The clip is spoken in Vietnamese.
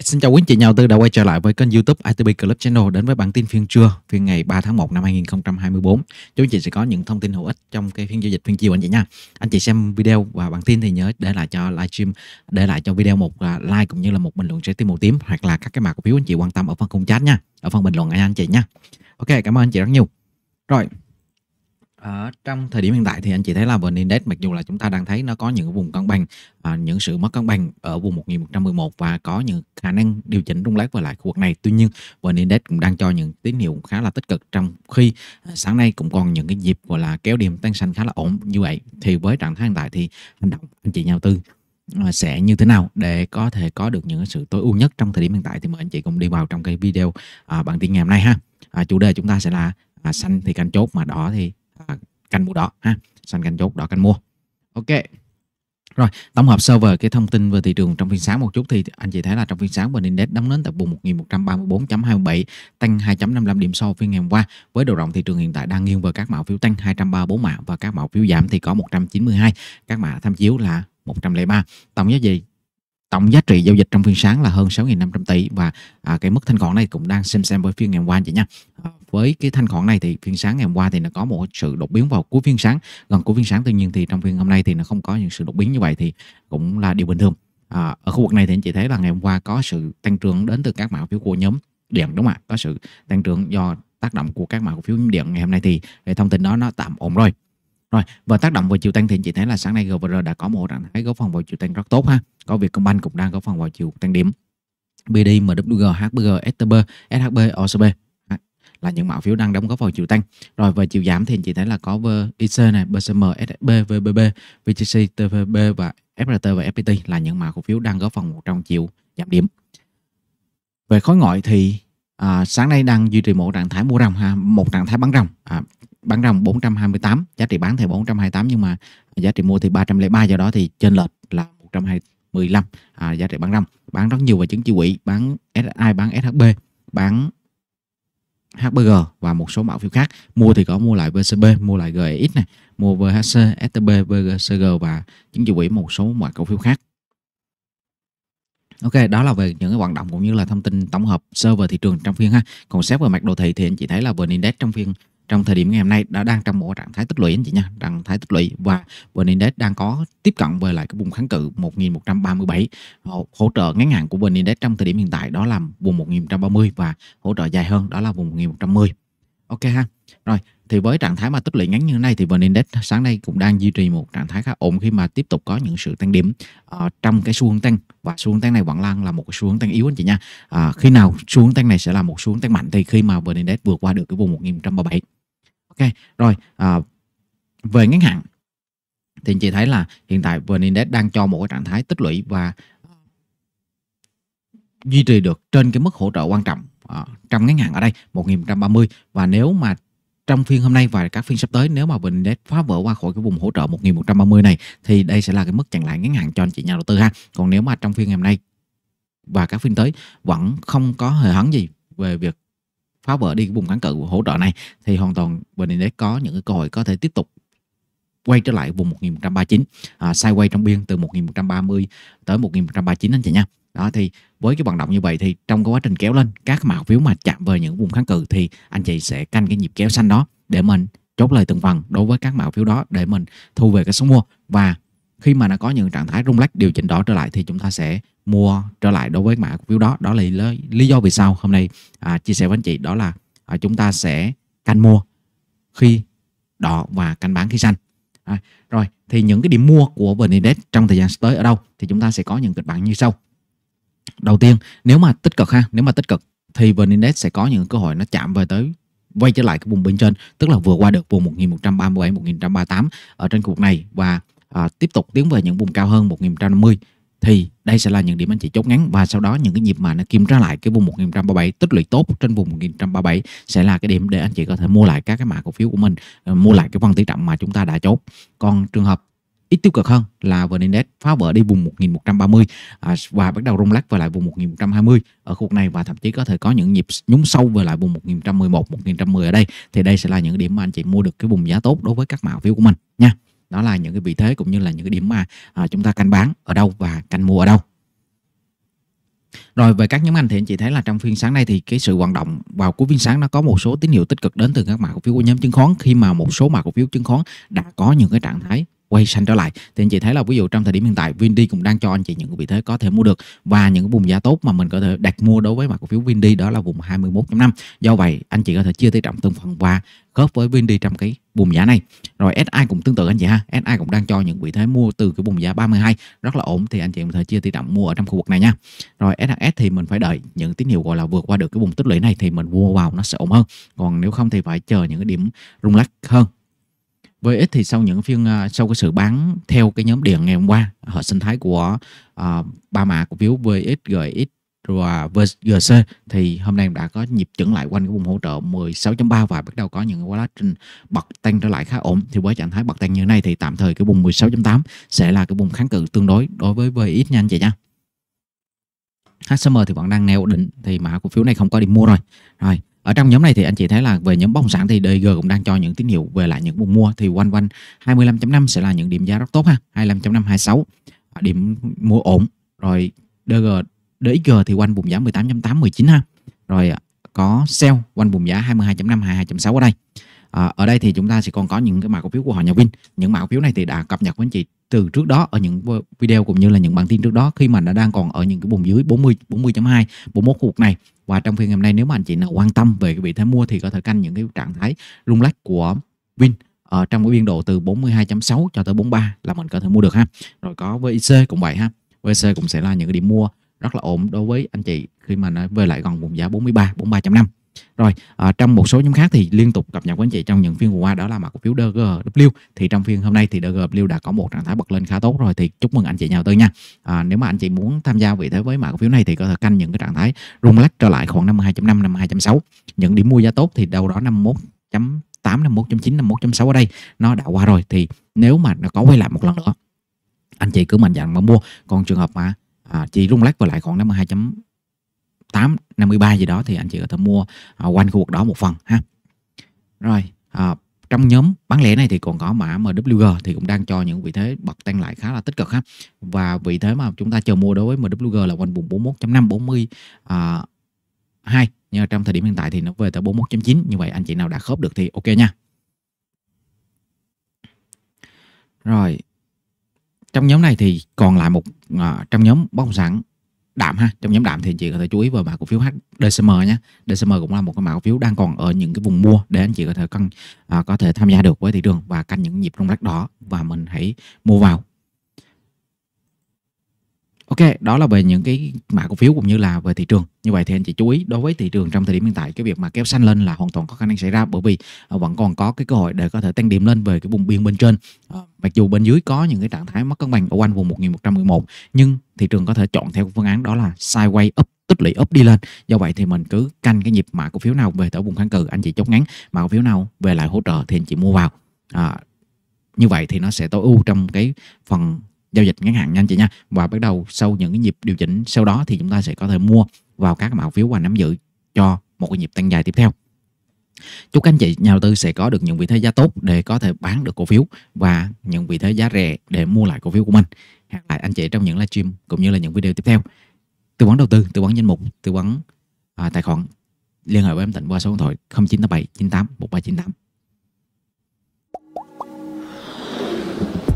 xin chào quý anh chị nhà đầu tư đã quay trở lại với kênh YouTube ITB Club Channel đến với bản tin phiên trưa, phiên ngày 3 tháng 1 năm 2024. Chúng chị sẽ có những thông tin hữu ích trong cái phiên giao dịch phiên chiều anh chị nha. Anh chị xem video và bản tin thì nhớ để lại cho livestream, để lại cho video một like cũng như là một bình luận trái tim màu tím hoặc là các cái mã cổ phiếu anh chị quan tâm ở phần khung chat nha, ở phần bình luận anh chị nha. Ok, cảm ơn anh chị rất nhiều. Rồi, ở ờ, trong thời điểm hiện tại thì anh chị thấy là vn Index mặc dù là chúng ta đang thấy nó có những vùng cân bằng và những sự mất cân bằng ở vùng 1111 và có những khả năng điều chỉnh rung lát về lại khu vực này. Tuy nhiên vn Index cũng đang cho những tín hiệu khá là tích cực trong khi à, sáng nay cũng còn những cái dịp gọi là kéo điểm tăng xanh khá là ổn như vậy. Thì với trạng thái hiện tại thì hành động anh chị nhà đầu tư à, sẽ như thế nào để có thể có được những sự tối ưu nhất trong thời điểm hiện tại thì mời anh chị cùng đi vào trong cái video à, bản tin ngày hôm nay ha. À, chủ đề chúng ta sẽ là à, xanh thì canh chốt mà đỏ thì uh, canh mút đó ha sàn canh chốt đỏ canh mua ok rồi, tổng hợp về cái thông tin về thị trường trong phiên sáng một chút thì anh chị thấy là trong phiên sáng vn index đóng đến tại vùng 1 134 27 tăng 2.55 điểm so phiên ngày hôm qua. Với độ rộng thị trường hiện tại đang nghiêng về các mã phiếu tăng 234 mã và các mã phiếu giảm thì có 192, các mã tham chiếu là 103. Tổng giá trị tổng giá trị giao dịch trong phiên sáng là hơn 6.500 tỷ và à, cái mức thanh khoản này cũng đang xem xem với phiên ngày hôm qua anh chị nha với cái thanh khoản này thì phiên sáng ngày hôm qua thì nó có một sự đột biến vào cuối phiên sáng gần cuối phiên sáng tuy nhiên thì trong phiên hôm nay thì nó không có những sự đột biến như vậy thì cũng là điều bình thường à, ở khu vực này thì anh chị thấy là ngày hôm qua có sự tăng trưởng đến từ các mã phiếu của nhóm điện đúng không ạ có sự tăng trưởng do tác động của các mã cổ phiếu điện ngày hôm nay thì thông tin đó nó tạm ổn rồi rồi và tác động vào chiều tăng thì chị thấy là sáng nay GVR đã có một trạng thái góp phần vào chiều tăng rất tốt ha có việc công banh cũng đang góp phần vào chiều tăng điểm BD, MWG, HBG, STB, SHB, OCB là những mã phiếu đang đóng góp vào chiều tăng rồi về chiều giảm thì anh chị thấy là có VIC này BCM SB, VBB VTC TVB và FRT và FPT là những mã cổ phiếu đang góp phần trong chiều giảm điểm về khối ngoại thì à, sáng nay đang duy trì một trạng thái mua ròng ha một trạng thái bán ròng à, bán ròng 428 giá trị bán thì 428 nhưng mà giá trị mua thì 303 do đó thì trên lệch là 115 à, giá trị bán ròng bán rất nhiều về chứng chỉ quỹ bán SI bán SHB bán HBG và một số mã phiếu khác mua thì có mua lại VCB mua lại GX này mua VHC STB VGCG và chứng chỉ quỹ một số mã cổ phiếu khác Ok, đó là về những cái hoạt động cũng như là thông tin tổng hợp sơ về thị trường trong phiên ha. Còn xét về mặt đồ thị thì anh chị thấy là VN Index trong phiên trong thời điểm ngày hôm nay đã đang trong một trạng thái tích lũy anh chị nha trạng thái tích lũy và vn index đang có tiếp cận về lại cái vùng kháng cự 1137 hỗ trợ ngắn hạn của vn index trong thời điểm hiện tại đó là vùng 1130 và hỗ trợ dài hơn đó là vùng 1110 ok ha rồi thì với trạng thái mà tích lũy ngắn như thế này thì vn index sáng nay cũng đang duy trì một trạng thái khá ổn khi mà tiếp tục có những sự tăng điểm uh, trong cái xu hướng tăng và xu hướng tăng này vẫn đang là một cái xu hướng tăng yếu anh chị nha uh, khi nào xu hướng tăng này sẽ là một xu hướng tăng mạnh thì khi mà vn index vượt qua được cái vùng 1137 ok rồi à, về ngắn hạn thì chị thấy là hiện tại vn index đang cho một cái trạng thái tích lũy và à, duy trì được trên cái mức hỗ trợ quan trọng à, trong ngắn hạn ở đây 1130 và nếu mà trong phiên hôm nay và các phiên sắp tới nếu mà vn index phá vỡ qua khỏi cái vùng hỗ trợ 1130 này thì đây sẽ là cái mức chặn lại ngắn hạn cho anh chị nhà đầu tư ha còn nếu mà trong phiên ngày hôm nay và các phiên tới vẫn không có hề hấn gì về việc phá vỡ đi cái vùng kháng cự hỗ trợ này thì hoàn toàn bên index có những cái cơ hội có thể tiếp tục quay trở lại vùng 1139 à, sideways trong biên từ 1130 tới 1139 anh chị nha đó thì với cái vận động như vậy thì trong cái quá trình kéo lên các mã phiếu mà chạm về những vùng kháng cự thì anh chị sẽ canh cái nhịp kéo xanh đó để mình chốt lời từng phần đối với các mã phiếu đó để mình thu về cái số mua và khi mà nó có những trạng thái rung lắc điều chỉnh đỏ trở lại thì chúng ta sẽ mua trở lại đối với mã cổ phiếu đó đó là lý do vì sao hôm nay à, chia sẻ với anh chị đó là à, chúng ta sẽ canh mua khi đỏ và canh bán khi xanh à, rồi thì những cái điểm mua của vn index trong thời gian tới ở đâu thì chúng ta sẽ có những kịch bản như sau đầu tiên nếu mà tích cực ha nếu mà tích cực thì vn index sẽ có những cơ hội nó chạm về tới quay trở lại cái vùng bên trên tức là vừa qua được vùng 1137 1138 ở trên khu vực này và à, tiếp tục tiến về những vùng cao hơn 1150 thì đây sẽ là những điểm anh chị chốt ngắn và sau đó những cái nhịp mà nó kiểm tra lại cái vùng 1137 tích lũy tốt trên vùng 1137 sẽ là cái điểm để anh chị có thể mua lại các cái mã cổ phiếu của mình ờ, mua lại cái phần tỷ trọng mà chúng ta đã chốt còn trường hợp ít tiêu cực hơn là vn index phá vỡ đi vùng 1130 à, và bắt đầu rung lắc về lại vùng 1120 ở khu vực này và thậm chí có thể có những nhịp nhúng sâu về lại vùng 1111 1110 ở đây thì đây sẽ là những điểm mà anh chị mua được cái vùng giá tốt đối với các mã phiếu của mình nha đó là những cái vị thế cũng như là những cái điểm mà à, chúng ta canh bán ở đâu và canh mua ở đâu rồi về các nhóm ngành thì anh chị thấy là trong phiên sáng nay thì cái sự hoạt động vào cuối phiên sáng nó có một số tín hiệu tích cực đến từ các mã cổ phiếu của nhóm chứng khoán khi mà một số mã cổ phiếu chứng khoán đã có những cái trạng thái quay xanh trở lại thì anh chị thấy là ví dụ trong thời điểm hiện tại Vindy cũng đang cho anh chị những cái vị thế có thể mua được và những cái vùng giá tốt mà mình có thể đặt mua đối với mặt cổ phiếu Vindy đó là vùng 21.5 do vậy anh chị có thể chia tỷ trọng từng phần và khớp với Vindy trong cái vùng giá này rồi SI cũng tương tự anh chị ha SI cũng đang cho những vị thế mua từ cái vùng giá 32 rất là ổn thì anh chị có thể chia tỷ trọng mua ở trong khu vực này nha rồi SHS thì mình phải đợi những tín hiệu gọi là vượt qua được cái vùng tích lũy này thì mình mua vào nó sẽ ổn hơn còn nếu không thì phải chờ những cái điểm rung lắc hơn VX thì sau những phiên à, sau cái sự bán theo cái nhóm điện ngày hôm qua hệ sinh thái của uh, ba mã cổ phiếu VX, GX và VGC thì hôm nay đã có nhịp chững lại quanh cái vùng hỗ trợ 16.3 và bắt đầu có những quá trình bật tăng trở lại khá ổn thì với trạng thái bật tăng như này thì tạm thời cái vùng 16.8 sẽ là cái vùng kháng cự tương đối đối với VX nha anh chị nha HSM thì vẫn đang neo định thì mã cổ phiếu này không có điểm mua rồi rồi ở trong nhóm này thì anh chị thấy là về nhóm bất động sản thì DG cũng đang cho những tín hiệu về lại những vùng mua thì quanh quanh 25.5 sẽ là những điểm giá rất tốt ha 25.5 26 điểm mua ổn rồi DG DXG thì quanh vùng giá 18.8 19 ha rồi à, có sell quanh vùng giá 22.5 22.6 ở đây à, ở đây thì chúng ta sẽ còn có những cái mã cổ phiếu của họ nhà Vin những mã cổ phiếu này thì đã cập nhật với anh chị từ trước đó ở những video cũng như là những bản tin trước đó khi mà nó đang còn ở những cái vùng dưới 40 40.2 41 khu vực này và trong phiên ngày hôm nay nếu mà anh chị nào quan tâm về cái vị thế mua thì có thể canh những cái trạng thái rung lách của Vin ở trong cái biên độ từ 42.6 cho tới 43 là mình có thể mua được ha rồi có với IC cũng vậy ha IC cũng sẽ là những cái điểm mua rất là ổn đối với anh chị khi mà nó về lại gần vùng giá 43 43.5 rồi à, trong một số nhóm khác thì liên tục cập nhật với anh chị trong những phiên vừa qua đó là mã cổ phiếu DGW thì trong phiên hôm nay thì DGW đã có một trạng thái bật lên khá tốt rồi thì chúc mừng anh chị nhà đầu tư nha à, nếu mà anh chị muốn tham gia vị thế với mã cổ phiếu này thì có thể canh những cái trạng thái rung lắc trở lại khoảng 52.5 52.6 những điểm mua giá tốt thì đâu đó 51.8 51.9 51.6 ở đây nó đã qua rồi thì nếu mà nó có quay lại một lần nữa anh chị cứ mạnh dạn mà mua còn trường hợp mà à, chỉ rung lắc trở lại khoảng 52. 8 53 gì đó thì anh chị có thể mua à, quanh khu vực đó một phần ha rồi à, trong nhóm bán lẻ này thì còn có mã MWG thì cũng đang cho những vị thế bật tăng lại khá là tích cực ha và vị thế mà chúng ta chờ mua đối với MWG là quanh vùng 41.5 40 à, 2 nhưng trong thời điểm hiện tại thì nó về tới 41.9 như vậy anh chị nào đã khớp được thì ok nha rồi trong nhóm này thì còn lại một à, trong nhóm bất động sản đạm ha trong nhóm đạm thì anh chị có thể chú ý vào mã cổ phiếu HDCM nhé DCM cũng là một cái mã cổ phiếu đang còn ở những cái vùng mua để anh chị có thể cân à, có thể tham gia được với thị trường và canh những nhịp rung lắc đó và mình hãy mua vào Ok, đó là về những cái mã cổ phiếu cũng như là về thị trường. Như vậy thì anh chị chú ý đối với thị trường trong thời điểm hiện tại cái việc mà kéo xanh lên là hoàn toàn có khả năng xảy ra bởi vì ờ, vẫn còn có cái cơ hội để có thể tăng điểm lên về cái vùng biên bên trên. Ờ, mặc dù bên dưới có những cái trạng thái mất cân bằng ở quanh vùng 1111 nhưng thị trường có thể chọn theo phương án đó là sideways up tích lũy up đi lên do vậy thì mình cứ canh cái nhịp mã cổ phiếu nào về tới vùng kháng cự anh chị chốt ngắn mã cổ phiếu nào về lại hỗ trợ thì anh chị mua vào à, như vậy thì nó sẽ tối ưu trong cái phần giao dịch ngắn hạn nha anh chị nha và bắt đầu sau những cái nhịp điều chỉnh sau đó thì chúng ta sẽ có thể mua vào các mã phiếu và nắm giữ cho một cái nhịp tăng dài tiếp theo chúc anh chị nhà đầu tư sẽ có được những vị thế giá tốt để có thể bán được cổ phiếu và những vị thế giá rẻ để mua lại cổ phiếu của mình hẹn lại anh chị trong những livestream cũng như là những video tiếp theo tư vấn đầu tư tư vấn danh mục tư vấn à, tài khoản liên hệ với em tịnh qua số điện thoại 0987 98 1398